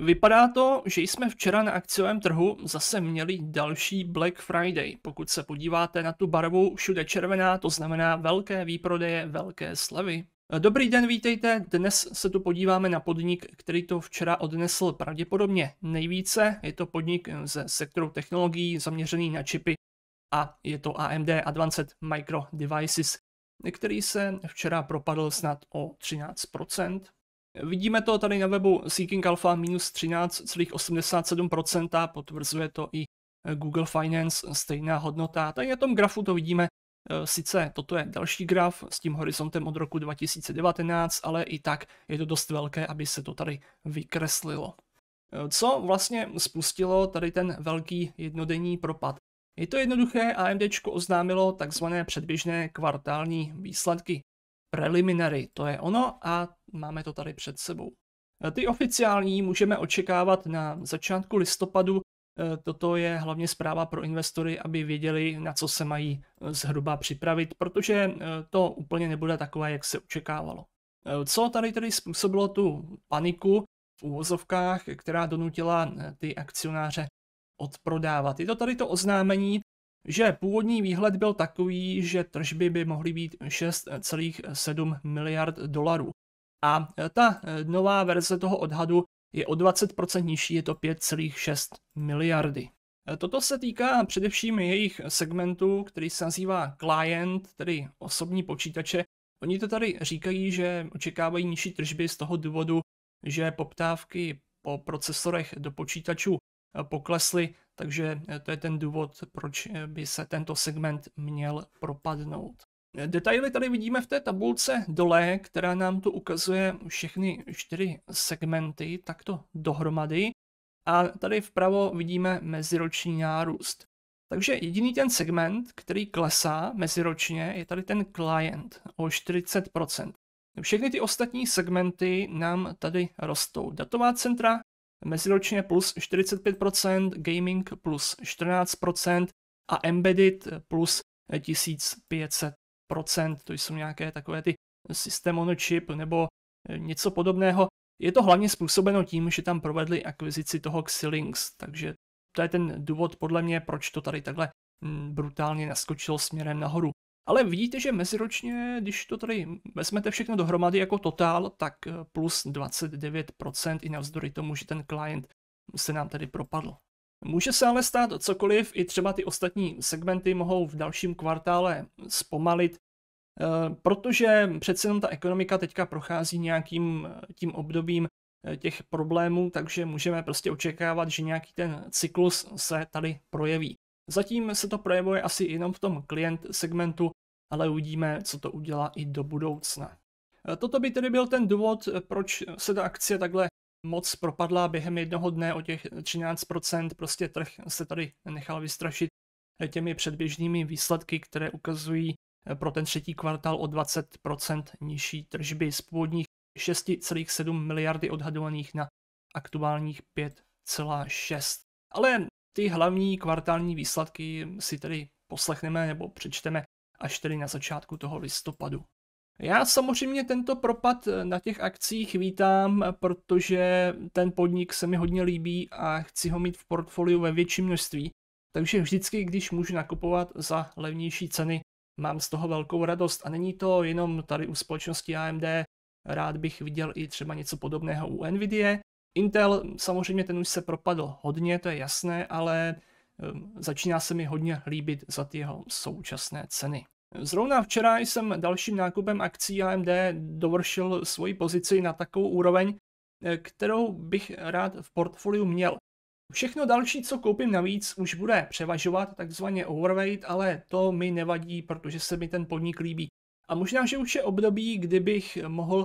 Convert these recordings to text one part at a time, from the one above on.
Vypadá to, že jsme včera na akciovém trhu zase měli další Black Friday. Pokud se podíváte na tu barvu všude červená, to znamená velké výprodeje, velké slevy. Dobrý den, vítejte. Dnes se tu podíváme na podnik, který to včera odnesl pravděpodobně nejvíce. Je to podnik ze sektoru technologií zaměřený na čipy a je to AMD Advanced Micro Devices, který se včera propadl snad o 13%. Vidíme to tady na webu Seeking Alpha minus 13,87%, potvrzuje to i eh, Google Finance, stejná hodnota. Tady na tom grafu to vidíme, eh, sice toto je další graf s tím horizontem od roku 2019, ale i tak je to dost velké, aby se to tady vykreslilo. Eh, co vlastně spustilo tady ten velký jednodenní propad? Je to jednoduché, AMD oznámilo takzvané předběžné kvartální výsledky preliminary, to je ono a máme to tady před sebou. E, ty oficiální můžeme očekávat na začátku listopadu. E, toto je hlavně zpráva pro investory, aby věděli, na co se mají e, zhruba připravit, protože to úplně nebude takové, jak se očekávalo. Co tady tedy způsobilo tu paniku v úvozovkách, která donutila ty akcionáře odprodávat? Je to tady to oznámení že původní výhled byl takový, že tržby by mohly být 6,7 miliard dolarů. A e, ta e, nová verze toho odhadu je o 20% nižší, je to 5,6 miliardy. E, toto se týká především jejich segmentu, který se nazývá client, tedy osobní počítače. Oni to tady říkají, že očekávají nižší tržby z toho důvodu, že poptávky po procesorech do počítačů Eh, poklesly, takže eh, to je ten důvod, proč eh, by se tento segment měl propadnout. Detaily tady vidíme v té tabulce dole, která nám tu ukazuje všechny čtyři segmenty takto dohromady. A tady vpravo vidíme meziroční nárůst. Takže jediný ten segment, který klesá meziročně, je tady ten client o 40%. Všechny ty ostatní segmenty nám tady rostou. Datová centra meziročně plus 45%, gaming plus 14% a embedded plus 1500%. To jsou nějaké takové ty systém on chip nebo eh, něco podobného. Je to hlavně způsobeno tím, že tam provedli akvizici toho Xilinx, takže to je ten důvod podle mě, proč to tady takhle mm, brutálně naskočilo směrem nahoru. Ale vidíte, že meziročně, když to tady vezmete všechno dohromady jako totál, tak eh, plus 29% i navzdory tomu, že ten klient se nám tady propadl. Může se ale stát cokoliv, i třeba ty ostatní segmenty mohou v dalším kvartále zpomalit, eh, protože přece jenom ta ekonomika teďka prochází nějakým eh, tím obdobím těch problémů, takže můžeme prostě očekávat, že nějaký ten cyklus se tady projeví. Zatím se to projevuje asi jenom v tom klient segmentu, ale uvidíme, co to udělá i do budoucna. E, toto by tedy byl ten důvod, e, proč se ta akcie takhle moc propadla během jednoho dne o těch 13%. Prostě trh se tady nechal vystrašit e, těmi předběžnými výsledky, které ukazují pro ten třetí kvartál o 20% nižší tržby z původních 6,7 miliardy odhadovaných na aktuálních 5,6. Ale ty hlavní kvartální výsledky si tedy poslechneme nebo přečteme až tedy na začátku toho listopadu. Já samozřejmě tento propad na těch akcích vítám, protože ten podnik se mi hodně líbí a chci ho mít v portfoliu ve větším množství. Takže vždycky, když můžu nakupovat za levnější ceny, mám z toho velkou radost. A není to jenom tady u společnosti AMD, rád bych viděl i třeba něco podobného u Nvidia, Intel samozřejmě ten už se propadl hodně, to je jasné, ale ehm, začíná se mi hodně líbit za ty jeho současné ceny. Zrovna včera jsem dalším nákupem akcí AMD dovršil svoji pozici na takovou úroveň, eh, kterou bych rád v portfoliu měl. Všechno další, co koupím navíc, už bude převažovat, takzvaně overweight, ale to mi nevadí, protože se mi ten podnik líbí. A možná, že už je období, kdybych mohl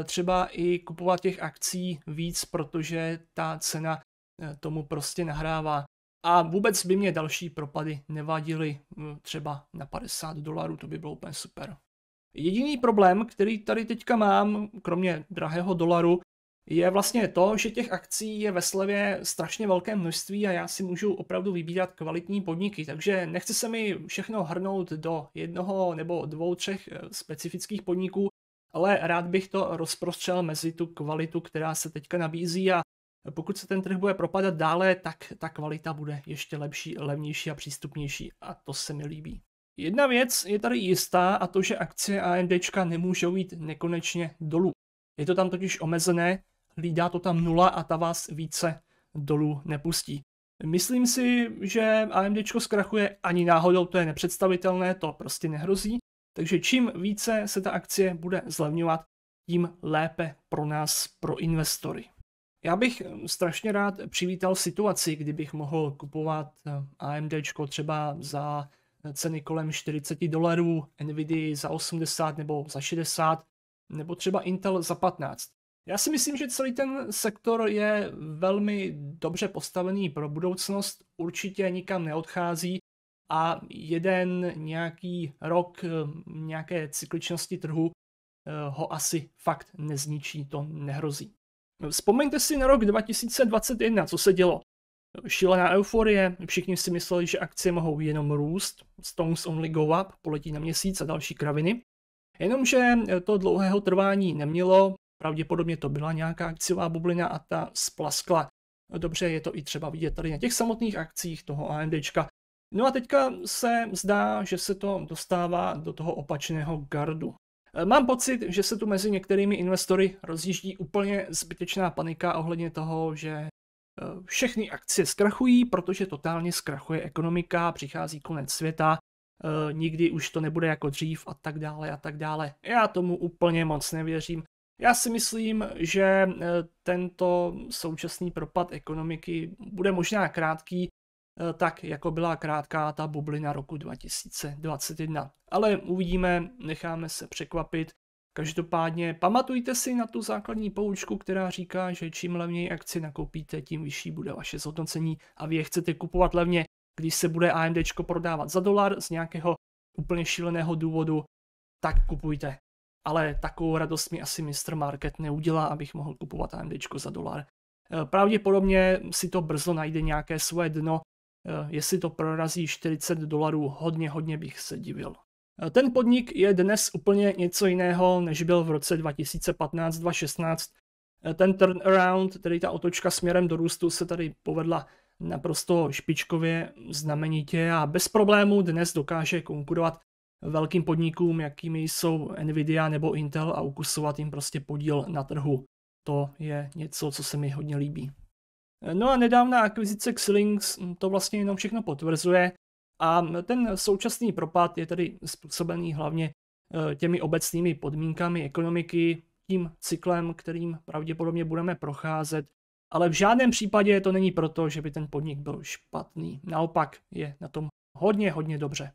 Eh, třeba i kupovat těch akcí víc, protože ta cena eh, tomu prostě nahrává. A vůbec by mě další propady nevadily hm, třeba na 50 dolarů, to by bylo úplně super. Jediný problém, který tady teďka mám, kromě drahého dolaru, je vlastně to, že těch akcí je ve slevě strašně velké množství a já si můžu opravdu vybírat kvalitní podniky, takže nechce se mi všechno hrnout do jednoho nebo dvou, třech eh, specifických podniků, ale rád bych to rozprostřel mezi tu kvalitu, která se teďka nabízí a pokud se ten trh bude propadat dále, tak ta kvalita bude ještě lepší, levnější a přístupnější a to se mi líbí. Jedna věc je tady jistá a to, že akcie AMD nemůžou jít nekonečně dolů. Je to tam totiž omezené, lídá to tam nula a ta vás více dolů nepustí. Myslím si, že AMD zkrachuje ani náhodou, to je nepředstavitelné, to prostě nehrozí, takže čím více se ta akcie bude zlevňovat, tím lépe pro nás, pro investory. Já bych hm, strašně rád přivítal situaci, kdybych mohl kupovat hm, AMD třeba za hm, ceny kolem 40 dolarů, Nvidia za 80 nebo za 60, nebo třeba Intel za 15. Já si myslím, že celý ten sektor je velmi dobře postavený pro budoucnost, určitě nikam neodchází a jeden nějaký rok eh, nějaké cykličnosti trhu eh, ho asi fakt nezničí, to nehrozí. Vzpomeňte si na rok 2021, co se dělo. Šílená euforie, všichni si mysleli, že akcie mohou jenom růst, Stones Only Go Up, poletí na měsíc a další kraviny. Jenomže eh, to dlouhého trvání nemělo, pravděpodobně to byla nějaká akciová bublina a ta splaskla. Dobře, je to i třeba vidět tady na těch samotných akcích toho AMDčka, No a teďka se zdá, že se to dostává do toho opačného gardu. E, mám pocit, že se tu mezi některými investory rozjíždí úplně zbytečná panika ohledně toho, že e, všechny akcie zkrachují, protože totálně zkrachuje ekonomika, přichází konec světa, e, nikdy už to nebude jako dřív a tak dále a tak dále. Já tomu úplně moc nevěřím. Já si myslím, že tento současný propad ekonomiky bude možná krátký, Eh, tak jako byla krátká ta bublina roku 2021. Ale uvidíme, necháme se překvapit. Každopádně pamatujte si na tu základní poučku, která říká, že čím levněji akci nakoupíte, tím vyšší bude vaše zhodnocení a vy je chcete kupovat levně, když se bude AMD prodávat za dolar z nějakého úplně šíleného důvodu, tak kupujte. Ale takovou radost mi asi Mr. Market neudělá, abych mohl kupovat AMD za dolar. Eh, pravděpodobně si to brzo najde nějaké svoje dno, Eh, jestli to prorazí 40 dolarů, hodně, hodně bych se divil. Eh, ten podnik je dnes úplně něco jiného, než byl v roce 2015-2016. Eh, ten turnaround, tedy ta otočka směrem do růstu, se tady povedla naprosto špičkově, znamenitě a bez problémů dnes dokáže konkurovat velkým podnikům, jakými jsou Nvidia nebo Intel a ukusovat jim prostě podíl na trhu. To je něco, co se mi hodně líbí. Eh, no a nedávná akvizice Xilinx hm, to vlastně jenom všechno potvrzuje a hm, ten současný propad je tedy způsobený hlavně eh, těmi obecnými podmínkami ekonomiky, tím cyklem, kterým pravděpodobně budeme procházet, ale v žádném případě to není proto, že by ten podnik byl špatný. Naopak je na tom hodně, hodně dobře.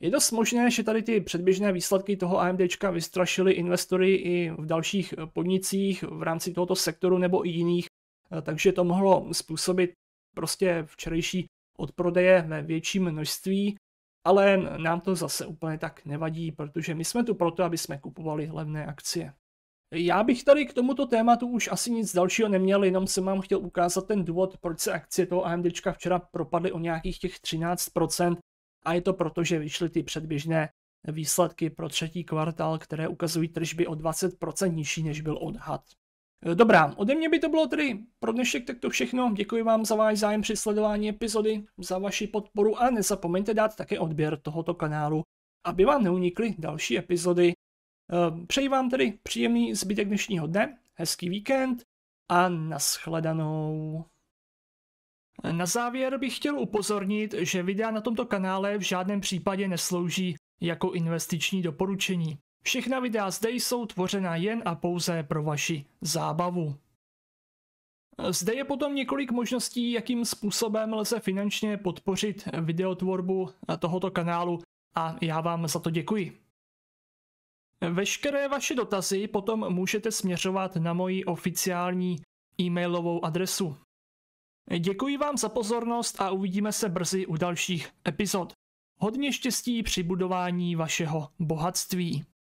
Je dost možné, že tady ty předběžné výsledky toho AMD vystrašily investory i v dalších podnicích v rámci tohoto sektoru nebo i jiných, Eh, takže to mohlo způsobit prostě včerejší odprodeje ve větším množství, ale nám to zase úplně tak nevadí, protože my jsme tu proto, aby jsme kupovali levné akcie. Já bych tady k tomuto tématu už asi nic dalšího neměl, jenom jsem vám chtěl ukázat ten důvod, proč se akcie toho AMD včera propadly o nějakých těch 13% a je to proto, že vyšly ty předběžné výsledky pro třetí kvartál, které ukazují tržby o 20% nižší, než byl odhad. Eh, dobrá, ode mě by to bylo tedy pro dnešek takto všechno. Děkuji vám za váš zájem při sledování epizody, za vaši podporu a nezapomeňte dát také odběr tohoto kanálu, aby vám neunikly další epizody. Eh, přeji vám tedy příjemný zbytek dnešního dne, hezký víkend a nashledanou. Na závěr bych chtěl upozornit, že videa na tomto kanále v žádném případě neslouží jako investiční doporučení. Všechna videa zde jsou tvořena jen a pouze pro vaši zábavu. Zde je potom několik možností, jakým způsobem lze finančně podpořit videotvorbu tohoto kanálu a já vám za to děkuji. Veškeré vaše dotazy potom můžete směřovat na moji oficiální e-mailovou adresu. Děkuji vám za pozornost a uvidíme se brzy u dalších epizod. Hodně štěstí při budování vašeho bohatství.